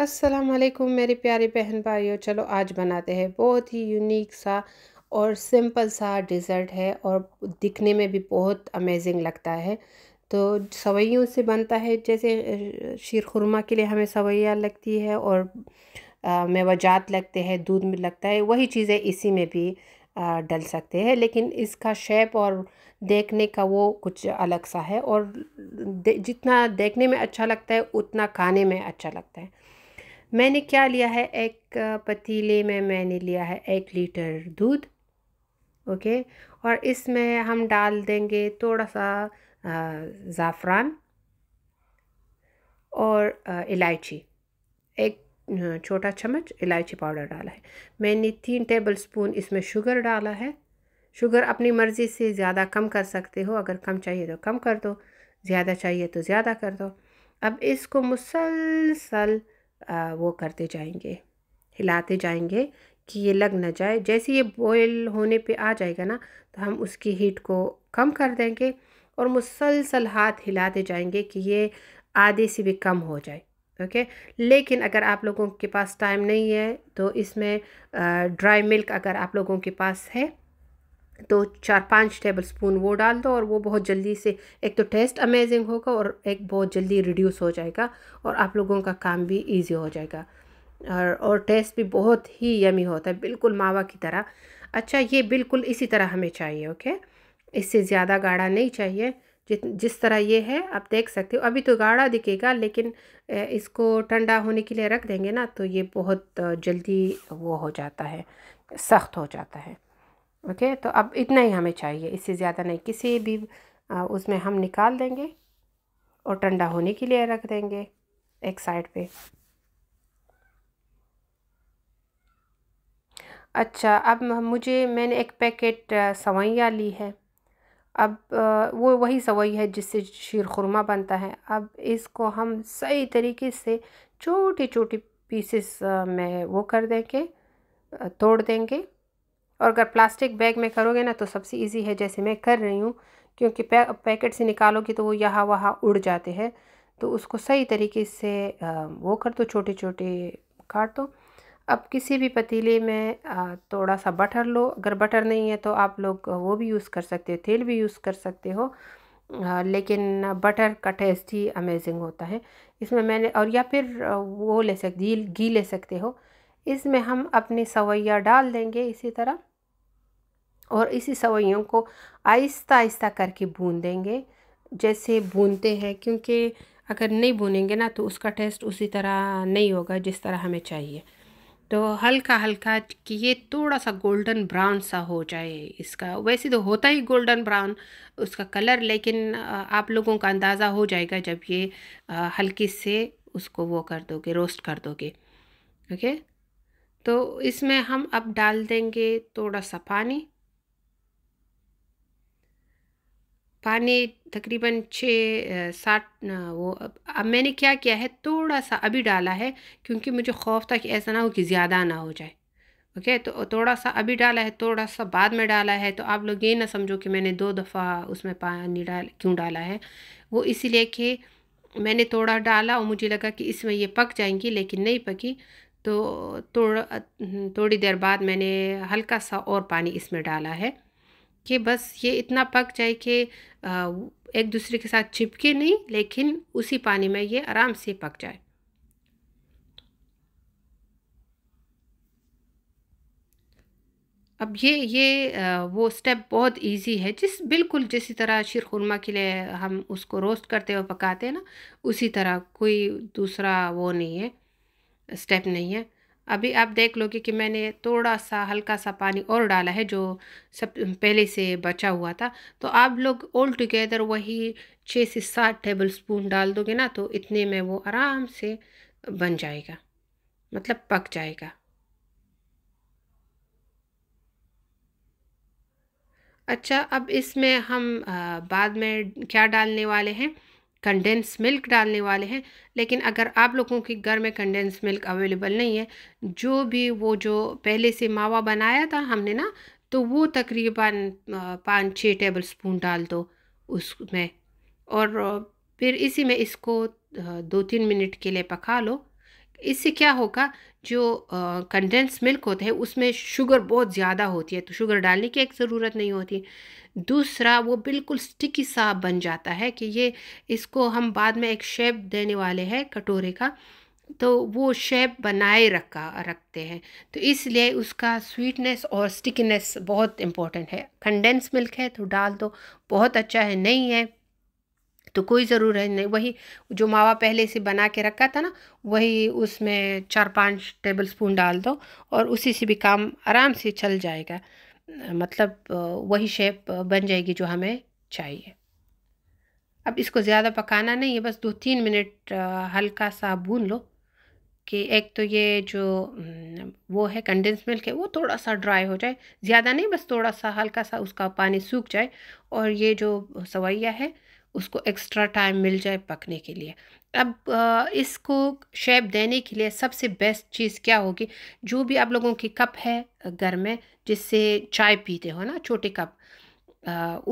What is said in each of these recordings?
अस्सलाम वालेकुम मेरे प्यारे बहन भाइयों चलो आज बनाते हैं बहुत ही यूनिक सा और सिंपल सा डिज़र्ट है और दिखने में भी बहुत अमेजिंग लगता है तो सवैयों से बनता है जैसे शीर खुरमा के लिए हमें सवैया लगती है और मेवाजात लगते हैं दूध में लगता है वही चीज़ें इसी में भी डल सकते हैं लेकिन इसका शेप और देखने का वो कुछ अलग सा है और जितना देखने में अच्छा लगता है उतना खाने में अच्छा लगता है मैंने क्या लिया है एक पतीले में मैंने लिया है एक लीटर दूध ओके और इसमें हम डाल देंगे थोड़ा सा ज़ाफ़रान और इलायची एक छोटा चम्मच इलायची पाउडर डाला है मैंने तीन टेबल स्पून इसमें शुगर डाला है शुगर अपनी मर्ज़ी से ज़्यादा कम कर सकते हो अगर कम चाहिए तो कम कर दो ज़्यादा चाहिए तो ज़्यादा कर दो अब इसको मुसलसल वो करते जाएंगे हिलाते जाएंगे कि ये लग ना जाए जैसे ये बॉयल होने पे आ जाएगा ना तो हम उसकी हीट को कम कर देंगे और मुसलसल हाथ हिलाते जाएंगे कि ये आधे से भी कम हो जाए ओके लेकिन अगर आप लोगों के पास टाइम नहीं है तो इसमें ड्राई मिल्क अगर आप लोगों के पास है तो चार पाँच टेबल स्पून वो डाल दो और वो बहुत जल्दी से एक तो टेस्ट अमेजिंग होगा और एक बहुत जल्दी रिड्यूस हो जाएगा और आप लोगों का काम भी ईजी हो जाएगा और और टेस्ट भी बहुत ही यमी होता है बिल्कुल मावा की तरह अच्छा ये बिल्कुल इसी तरह हमें चाहिए ओके इससे ज़्यादा गाढ़ा नहीं चाहिए जित जिस तरह ये है आप देख सकते हो अभी तो गाढ़ा दिखेगा लेकिन इसको ठंडा होने के लिए रख देंगे ना तो ये बहुत जल्दी वो हो जाता है सख्त हो जाता है ओके तो अब इतना ही हमें चाहिए इससे ज़्यादा नहीं किसी भी उसमें हम निकाल देंगे और ठंडा होने के लिए रख देंगे एक साइड पे अच्छा अब मुझे मैंने एक पैकेट सवैया ली है अब वो वही सवैया है जिससे शीर खुरमा बनता है अब इसको हम सही तरीके से छोटी छोटी पीसेस में वो कर देंगे तोड़ देंगे और अगर प्लास्टिक बैग में करोगे ना तो सबसे ईजी है जैसे मैं कर रही हूँ क्योंकि पै, पैकेट से निकालोगे तो वो यहाँ वहाँ उड़ जाते हैं तो उसको सही तरीके से वो कर दो छोटे छोटे काट दो अब किसी भी पतीले में थोड़ा सा बटर लो अगर बटर नहीं है तो आप लोग वो भी यूज़ कर सकते हो तेल भी यूज़ कर सकते हो लेकिन बटर का टेस्ट ही अमेजिंग होता है इसमें मैंने और या फिर वो ले सकते घी ले सकते हो इसमें हम अपनी सवैया डाल देंगे इसी तरह और इसी सवैयों को आहिस्ता आहिस्ता करके भून देंगे जैसे भूनते हैं क्योंकि अगर नहीं भूनेंगे ना तो उसका टेस्ट उसी तरह नहीं होगा जिस तरह हमें चाहिए तो हल्का हल्का कि ये थोड़ा सा गोल्डन ब्राउन सा हो जाए इसका वैसे तो होता ही गोल्डन ब्राउन उसका कलर लेकिन आप लोगों का अंदाज़ा हो जाएगा जब ये हल्की से उसको वो कर दोगे रोस्ट कर दोगे ओके तो इसमें हम अब डाल देंगे थोड़ा सा पानी पानी तकरीबन छः सात वो अब मैंने क्या किया है थोड़ा सा अभी डाला है क्योंकि मुझे खौफ था कि ऐसा ना हो कि ज़्यादा ना हो जाए ओके तो थोड़ा सा अभी डाला है थोड़ा सा बाद में डाला है तो आप लोग ये ना समझो कि मैंने दो दफ़ा उसमें पानी डाल क्यों डाला है वो इसीलिए कि मैंने थोड़ा डाला और मुझे लगा कि इसमें ये पक जाएंगी लेकिन नहीं पकी तो थोड़ा हम्म, थोड़ी देर बाद मैंने हल्का सा और पानी इसमें डाला है कि बस ये इतना पक जाए कि एक दूसरे के साथ चिपके नहीं लेकिन उसी पानी में ये आराम से पक जाए अब ये ये वो स्टेप बहुत इजी है जिस बिल्कुल जिस तरह शीर खुरमा के लिए हम उसको रोस्ट करते हुए पकाते हैं ना उसी तरह कोई दूसरा वो नहीं है स्टेप नहीं है अभी आप देख लोगे कि मैंने थोड़ा सा हल्का सा पानी और डाला है जो सब पहले से बचा हुआ था तो आप लोग ऑल टुगेदर वही छः से सात टेबल स्पून डाल दोगे ना तो इतने में वो आराम से बन जाएगा मतलब पक जाएगा अच्छा अब इसमें हम बाद में क्या डालने वाले हैं कंडेंस मिल्क डालने वाले हैं लेकिन अगर आप लोगों के घर में कंडेंस मिल्क अवेलेबल नहीं है जो भी वो जो पहले से मावा बनाया था हमने ना तो वो तकरीबन पाँच छः टेबल स्पून डाल दो उसमें और फिर इसी में इसको दो तीन मिनट के लिए पका लो इससे क्या होगा जो कंडेंस मिल्क होते हैं उसमें शुगर बहुत ज़्यादा होती है तो शुगर डालने की एक ज़रूरत नहीं होती दूसरा वो बिल्कुल स्टिकी सा बन जाता है कि ये इसको हम बाद में एक शेप देने वाले हैं कटोरे का तो वो शेप बनाए रखा रखते हैं तो इसलिए उसका स्वीटनेस और स्टिकीनेस बहुत इम्पोर्टेंट है कंडेंस मिल्क है तो डाल दो बहुत अच्छा है नहीं है तो कोई ज़रूरत नहीं वही जो मावा पहले से बना के रखा था ना वही उसमें चार पाँच टेबल स्पून डाल दो और उसी से भी काम आराम से चल जाएगा मतलब वही शेप बन जाएगी जो हमें चाहिए अब इसको ज़्यादा पकाना नहीं है बस दो तीन मिनट हल्का सा भून लो कि एक तो ये जो वो है कंडेंस मिल्क है वो थोड़ा सा ड्राई हो जाए ज़्यादा नहीं बस थोड़ा सा हल्का सा उसका पानी सूख जाए और ये जो सवैया है उसको एक्स्ट्रा टाइम मिल जाए पकने के लिए अब इसको शेप देने के लिए सबसे बेस्ट चीज़ क्या होगी जो भी आप लोगों की कप है घर में जिससे चाय पीते हो ना छोटे कप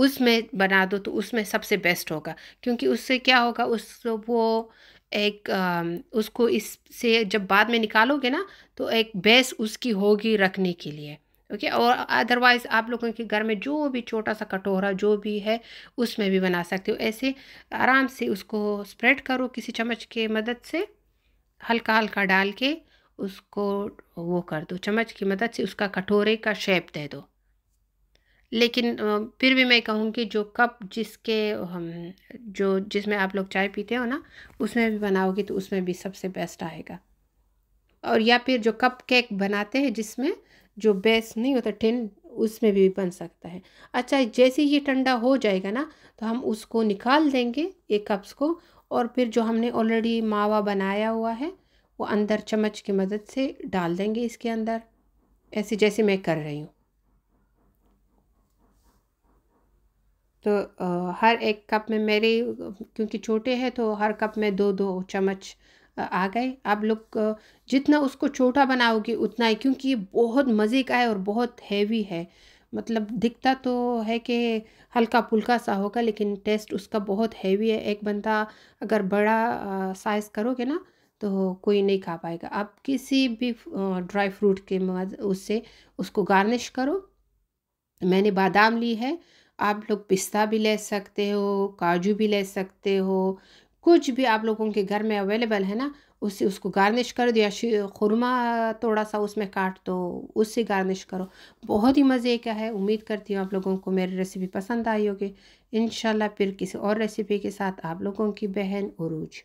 उसमें बना दो तो उसमें सबसे बेस्ट होगा क्योंकि उससे क्या होगा उस वो एक उसको इससे जब बाद में निकालोगे ना तो एक बेस उसकी होगी रखने के लिए ओके okay? और अदरवाइज़ आप लोगों के घर में जो भी छोटा सा कटोरा जो भी है उसमें भी बना सकते हो ऐसे आराम से उसको स्प्रेड करो किसी चम्मच के मदद से हल्का हल्का डाल के उसको वो कर दो चम्मच की मदद से उसका कटोरे का शेप दे दो लेकिन फिर भी मैं कहूँगी जो कप जिसके हम जो जिसमें आप लोग चाय पीते हो ना उसमें भी बनाओगे तो उसमें भी सबसे बेस्ट आएगा और या फिर जो कप केक बनाते हैं जिसमें जो बेस नहीं होता टिन उसमें भी बन सकता है अच्छा जैसे ये ठंडा हो जाएगा ना तो हम उसको निकाल देंगे एक कप्स को और फिर जो हमने ऑलरेडी मावा बनाया हुआ है वो अंदर चम्मच की मदद से डाल देंगे इसके अंदर ऐसे जैसे मैं कर रही हूँ तो आ, हर एक कप में मेरे क्योंकि छोटे हैं तो हर कप में दो दो चम्मच आ गए आप लोग जितना उसको छोटा बनाओगे उतना ही क्योंकि ये बहुत मज़े का है और बहुत हैवी है मतलब दिखता तो है कि हल्का पुल्का सा होगा लेकिन टेस्ट उसका बहुत हैवी है एक बंदा अगर बड़ा साइज़ करोगे ना तो कोई नहीं खा पाएगा आप किसी भी ड्राई फ्रूट के उससे उसको गार्निश करो मैंने बादाम ली है आप लोग पिस्ता भी ले सकते हो काजू भी ले सकते हो कुछ भी आप लोगों के घर में अवेलेबल है ना उससे उसको गार्निश कर दो या खुरमा थोड़ा सा उसमें काट दो उससे गार्निश करो बहुत ही मज़े का है उम्मीद करती हूँ आप लोगों को मेरी रेसिपी पसंद आई होगी इन फिर किसी और रेसिपी के साथ आप लोगों की बहन उरूज